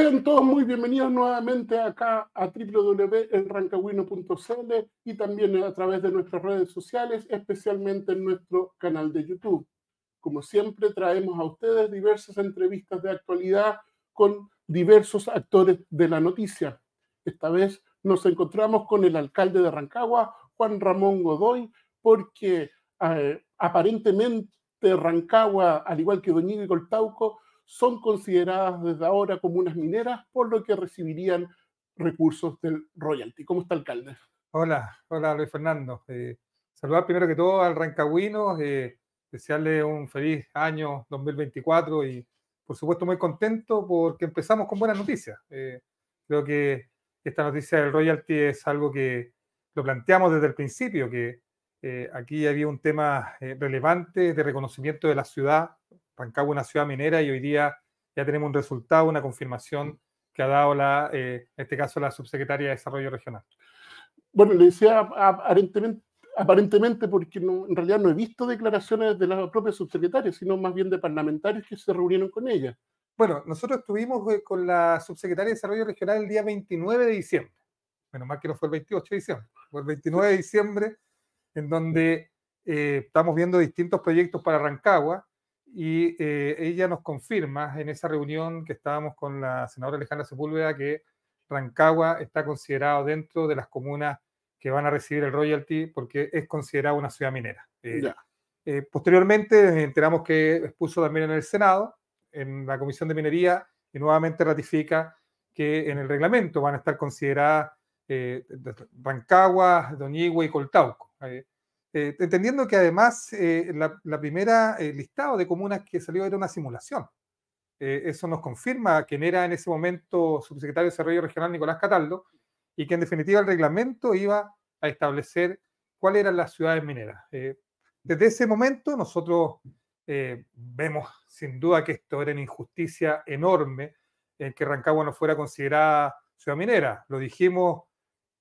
Sean todos muy bienvenidos nuevamente acá a www.elrancagüino.cl y también a través de nuestras redes sociales, especialmente en nuestro canal de YouTube. Como siempre, traemos a ustedes diversas entrevistas de actualidad con diversos actores de la noticia. Esta vez nos encontramos con el alcalde de Rancagua, Juan Ramón Godoy, porque eh, aparentemente Rancagua, al igual que Doñigo y Coltauco, son consideradas desde ahora como unas mineras, por lo que recibirían recursos del royalty. ¿Cómo está, alcalde? Hola, hola Luis Fernando. Eh, saludar primero que todo al Rancagüino, eh, desearle un feliz año 2024 y por supuesto muy contento porque empezamos con buenas noticias. Eh, creo que esta noticia del royalty es algo que lo planteamos desde el principio, que aquí había un tema relevante de reconocimiento de la ciudad Rancagua una ciudad minera y hoy día ya tenemos un resultado, una confirmación que ha dado la, eh, en este caso la subsecretaria de Desarrollo Regional. Bueno, le decía aparentemente, aparentemente porque en realidad no he visto declaraciones de las propias subsecretarias, sino más bien de parlamentarios que se reunieron con ella. Bueno, nosotros estuvimos eh, con la subsecretaria de Desarrollo Regional el día 29 de diciembre. Menos más que no fue el 28 de diciembre, fue el 29 de diciembre, en donde eh, estamos viendo distintos proyectos para Rancagua. Y eh, ella nos confirma en esa reunión que estábamos con la senadora Alejandra Sepúlveda que Rancagua está considerado dentro de las comunas que van a recibir el royalty porque es considerada una ciudad minera. Eh, eh, posteriormente enteramos que expuso también en el Senado, en la Comisión de Minería, y nuevamente ratifica que en el reglamento van a estar consideradas Rancagua, Doñigüe y Coltauco. Eh, entendiendo que además eh, la, primera lista eh, listado de comunas que salió era una simulación. eso nos confirma quien era en ese momento subsecretario de Desarrollo Regional Nicolás Cataldo y que en definitiva el reglamento iba a establecer cuáles eran las ciudades mineras. desde ese momento nosotros vemos sin duda que esto era una injusticia enorme en que Rancagua no fuera considerada ciudad minera. Lo dijimos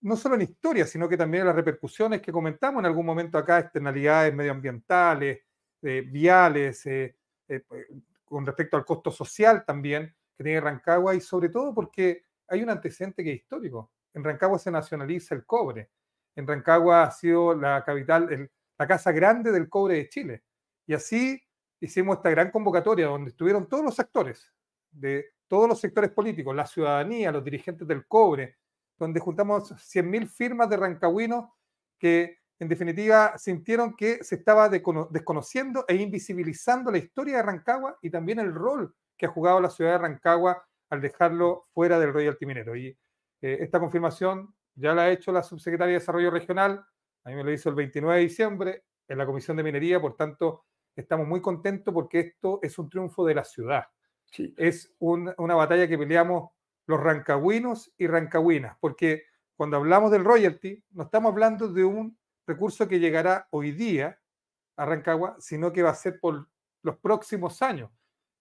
no solo en historia, sino que también en las repercusiones que comentamos en algún momento acá, externalidades medioambientales, eh, viales, eh, eh, pues, con respecto al costo social también que tiene Rancagua y sobre todo porque hay un antecedente que es histórico. En Rancagua se nacionaliza el cobre. En Rancagua ha sido la capital, la casa grande del cobre de Chile. Y así hicimos esta gran convocatoria donde estuvieron todos los actores, de todos los sectores políticos, la ciudadanía, los dirigentes del cobre, donde juntamos 100.000 firmas de rancagüinos que en definitiva sintieron que se estaba desconociendo e invisibilizando la historia de Rancagua y también el rol que ha jugado la ciudad de Rancagua al dejarlo fuera del Royal Timinero. Y eh, esta confirmación ya la ha hecho la subsecretaria de Desarrollo Regional, a mí me lo hizo el 29 de diciembre en la Comisión de Minería, por tanto estamos muy contentos porque esto es un triunfo de la ciudad. Sí. Es una batalla que peleamos los rancagüinos y rancagüinas, porque cuando hablamos del royalty, no estamos hablando de un recurso que llegará hoy día a Rancagua, sino que va a ser por los próximos años,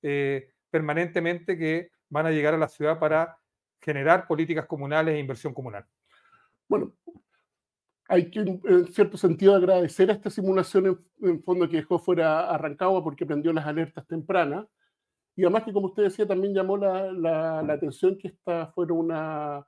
eh, permanentemente que van a llegar a la ciudad para generar políticas comunales e inversión comunal. Bueno, hay que, en cierto sentido, agradecer a esta simulación en, en fondo que dejó fuera a Rancagua porque prendió las alertas tempranas y además que, como usted decía, también llamó la, atención que esta fuera una,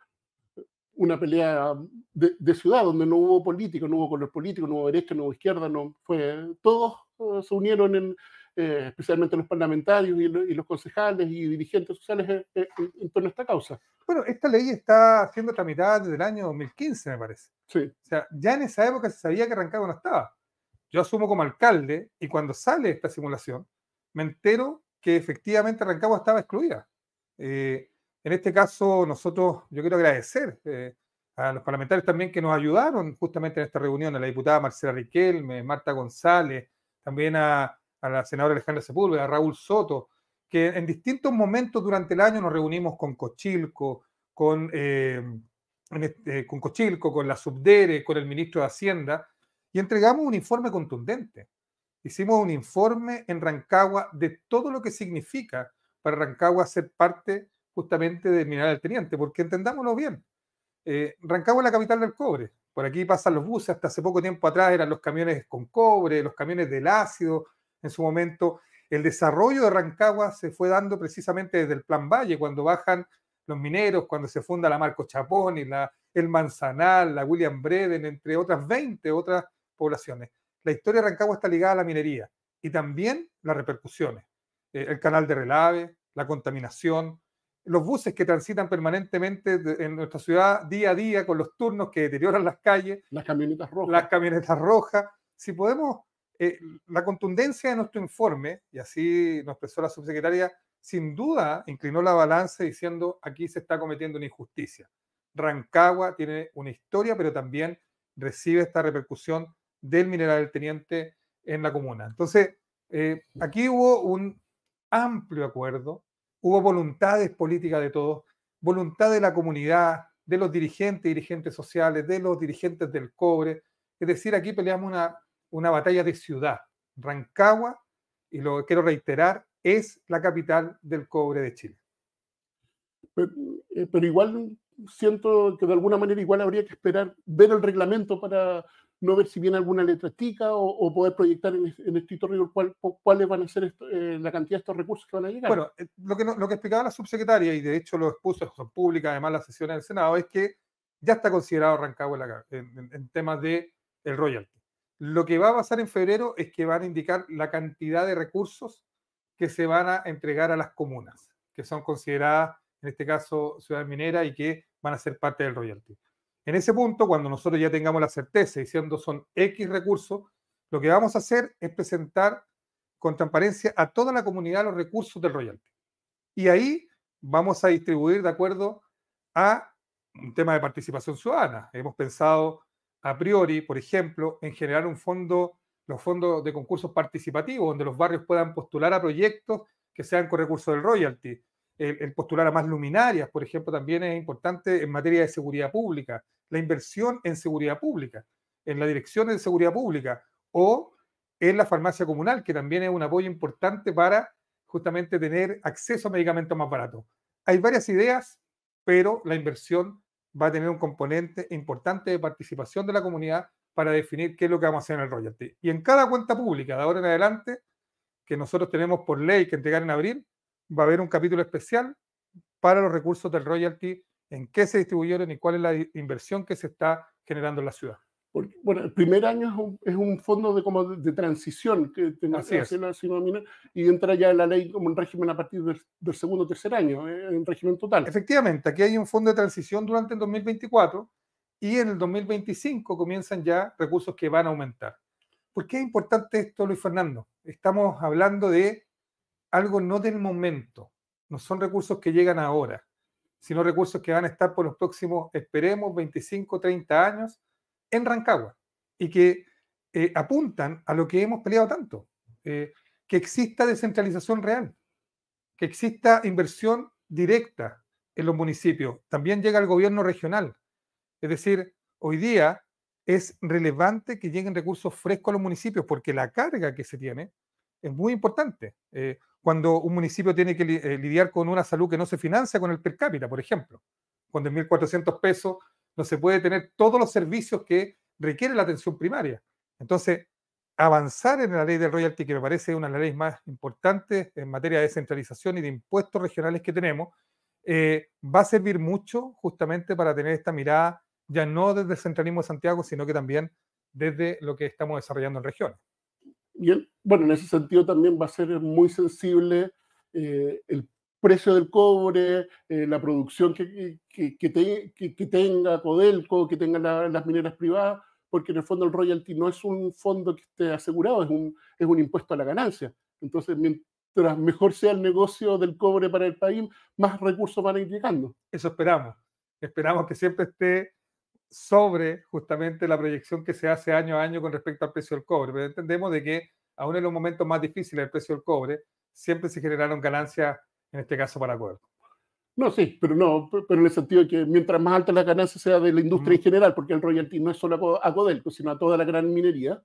una pelea de, ciudad, donde no hubo político, no hubo color político, no hubo derecha, no hubo izquierda, no fue, todos eh, se unieron eh, especialmente los parlamentarios y, los concejales y dirigentes sociales eh, en, torno a esta causa. Bueno, esta ley está siendo tramitada desde el año 2015, me parece. Sí. O sea, ya en esa época se sabía que arrancado no estaba. Yo asumo como alcalde y cuando sale esta simulación, me entero que efectivamente Rancagua estaba excluida. Eh, en este caso, nosotros, yo quiero agradecer eh, a los parlamentarios también que nos ayudaron justamente en esta reunión, a la diputada Marcela Riquelme, Marta González, también a, la senadora Alejandra Sepúlveda, a Raúl Soto, que en distintos momentos durante el año nos reunimos con Cochilco, con, eh, este, con Cochilco, con la Subdere, con el ministro de Hacienda, y entregamos un informe contundente. Hicimos un informe en Rancagua de todo lo que significa para Rancagua ser parte justamente de Mineral del Teniente, porque entendámoslo bien. Eh, Rancagua es la capital del cobre. Por aquí pasan los buses, hasta hace poco tiempo atrás eran los camiones con cobre, los camiones del ácido en su momento. El desarrollo de Rancagua se fue dando precisamente desde el Plan Valle, cuando bajan los mineros, cuando se funda la Marco Chapón y la, el Manzanal, la William Breden, entre otras 20 otras poblaciones la historia de Rancagua está ligada a la minería y también las repercusiones. Eh, el canal de relave, la contaminación, los buses que transitan permanentemente en nuestra ciudad día a día con los turnos que deterioran las calles. Las camionetas rojas. Las camionetas rojas. Si podemos, eh, la contundencia de nuestro informe, y así nos expresó la subsecretaria, sin duda inclinó la balanza diciendo aquí se está cometiendo una injusticia. Rancagua tiene una historia, pero también recibe esta repercusión del mineral del teniente en la comuna. Entonces, eh, aquí hubo un amplio acuerdo, hubo voluntades políticas de todos, voluntad de la comunidad, de los dirigentes, dirigentes sociales, de los dirigentes del cobre. Es decir, aquí peleamos una, una batalla de ciudad. Rancagua, y lo quiero reiterar, es la capital del cobre de Chile. Eh, pero, igual siento que de alguna manera igual habría que esperar ver el reglamento para no ver si viene alguna letra o, o poder proyectar en, el estricto territorio cuáles cuál van a ser eh, la cantidad de estos recursos que van a llegar. Bueno, eh, lo que, lo que explicaba la subsecretaria, y de hecho lo expuso, en pública, además las sesiones del Senado, es que ya está considerado arrancado en, temas de el royalty. Lo que va a pasar en febrero es que van a indicar la cantidad de recursos que se van a entregar a las comunas, que son consideradas, en este caso, Ciudad Minera y que van a ser parte del royalty. En ese punto, cuando nosotros ya tengamos la certeza diciendo son X recursos, lo que vamos a hacer es presentar con transparencia a toda la comunidad los recursos del royalty. Y ahí vamos a distribuir de acuerdo a un tema de participación ciudadana. Hemos pensado a priori, por ejemplo, en generar un fondo, los fondos de concursos participativos, donde los barrios puedan postular a proyectos que sean con recursos del royalty, el, postular a más luminarias, por ejemplo, también es importante en materia de seguridad pública, la inversión en seguridad pública, en la dirección de seguridad pública o en la farmacia comunal, que también es un apoyo importante para justamente tener acceso a medicamentos más baratos. Hay varias ideas, pero la inversión va a tener un componente importante de participación de la comunidad para definir qué es lo que vamos a hacer en el royalty. Y en cada cuenta pública de ahora en adelante, que nosotros tenemos por ley que entregar en abril, va a haber un capítulo especial para los recursos del royalty, en qué se distribuyeron y cuál es la inversión que se está generando en la ciudad. bueno, el primer año es un, fondo de, como de, transición que se y entra ya en la ley como un régimen a partir del, segundo o tercer año, en eh, régimen total. Efectivamente, aquí hay un fondo de transición durante el 2024 y en el 2025 comienzan ya recursos que van a aumentar. ¿Por qué es importante esto, Luis Fernando? Estamos hablando de algo no del momento, no son recursos que llegan ahora, sino recursos que van a estar por los próximos, esperemos, 25, 30 años en Rancagua y que eh, apuntan a lo que hemos peleado tanto, eh, que exista descentralización real, que exista inversión directa en los municipios. También llega el gobierno regional, es decir, hoy día es relevante que lleguen recursos frescos a los municipios porque la carga que se tiene es muy importante. Eh, cuando un municipio tiene que eh, lidiar con una salud que no se financia con el per cápita, por ejemplo. Cuando en 1.400 pesos no se puede tener todos los servicios que requiere la atención primaria. Entonces, avanzar en la ley del royalty, que me parece una de las leyes más importantes en materia de descentralización y de impuestos regionales que tenemos, eh, va a servir mucho justamente para tener esta mirada ya no desde el centralismo de Santiago, sino que también desde lo que estamos desarrollando en regiones y bueno, en ese sentido también va a ser muy sensible eh, el precio del cobre, eh, la producción que, que, que, tenga Codelco, que tengan las mineras privadas, porque en el fondo el royalty no es un fondo que esté asegurado, es un, es un impuesto a la ganancia. Entonces, mientras mejor sea el negocio del cobre para el país, más recursos van a ir llegando. Eso esperamos. Esperamos que siempre esté sobre justamente la proyección que se hace año a año con respecto al precio del cobre. Pero entendemos de que aún en los momentos más difíciles del precio del cobre, siempre se generaron ganancias, en este caso para Codelco. No, sí, pero no, pero en el sentido de que mientras más alta la ganancia sea de la industria en general, porque el royalty no es solo a Codelco, sino a toda la gran minería,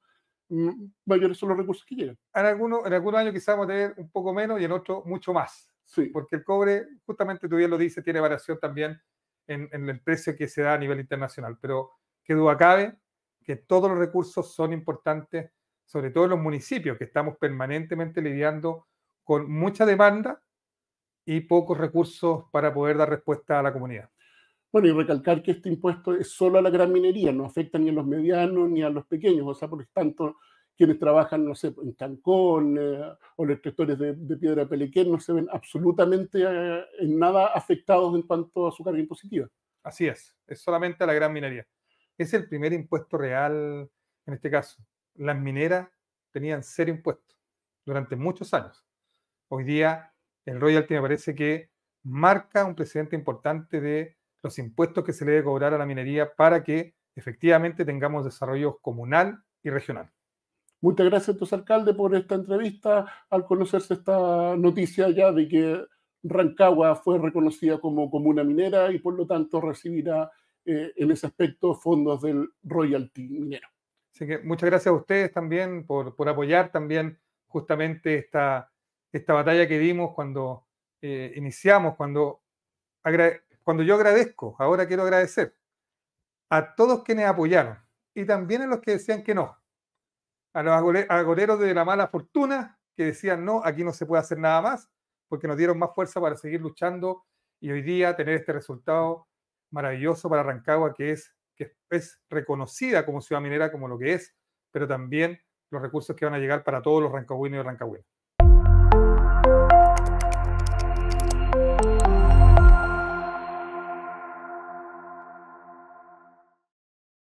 mayores son los recursos que llegan. En algunos en algunos años quizás vamos a tener un poco menos y en otros mucho más. Sí. Porque el cobre, justamente tú bien lo dices, tiene variación también en, el precio que se da a nivel internacional. Pero qué duda cabe que todos los recursos son importantes, sobre todo en los municipios, que estamos permanentemente lidiando con mucha demanda y pocos recursos para poder dar respuesta a la comunidad. Bueno, y recalcar que este impuesto es solo a la gran minería, no afecta ni a los medianos ni a los pequeños, o sea, por lo tanto, quienes trabajan, no sé, en Cancón o eh, o los sectores de, Piedra Pelequén no se ven absolutamente eh, en nada afectados en cuanto a su carga impositiva. Así es, es solamente a la gran minería. Es el primer impuesto real en este caso. Las mineras tenían cero impuestos durante muchos años. Hoy día el royalty me parece que marca un precedente importante de los impuestos que se le debe cobrar a la minería para que efectivamente tengamos desarrollo comunal y regional. Muchas gracias, entonces, alcalde, por esta entrevista. Al conocerse esta noticia ya de que Rancagua fue reconocida como una minera y por lo tanto recibirá eh, en ese aspecto fondos del royalty minero. Así que muchas gracias a ustedes también por, apoyar también justamente esta, esta batalla que dimos cuando eh, iniciamos, cuando, cuando yo agradezco, ahora quiero agradecer a todos quienes apoyaron y también a los que decían que no, a los agoleros de la mala fortuna que decían, no, aquí no se puede hacer nada más, porque nos dieron más fuerza para seguir luchando y hoy día tener este resultado maravilloso para Rancagua, que es, que es reconocida como ciudad minera, como lo que es, pero también los recursos que van a llegar para todos los rancagüinos y rancagüinas.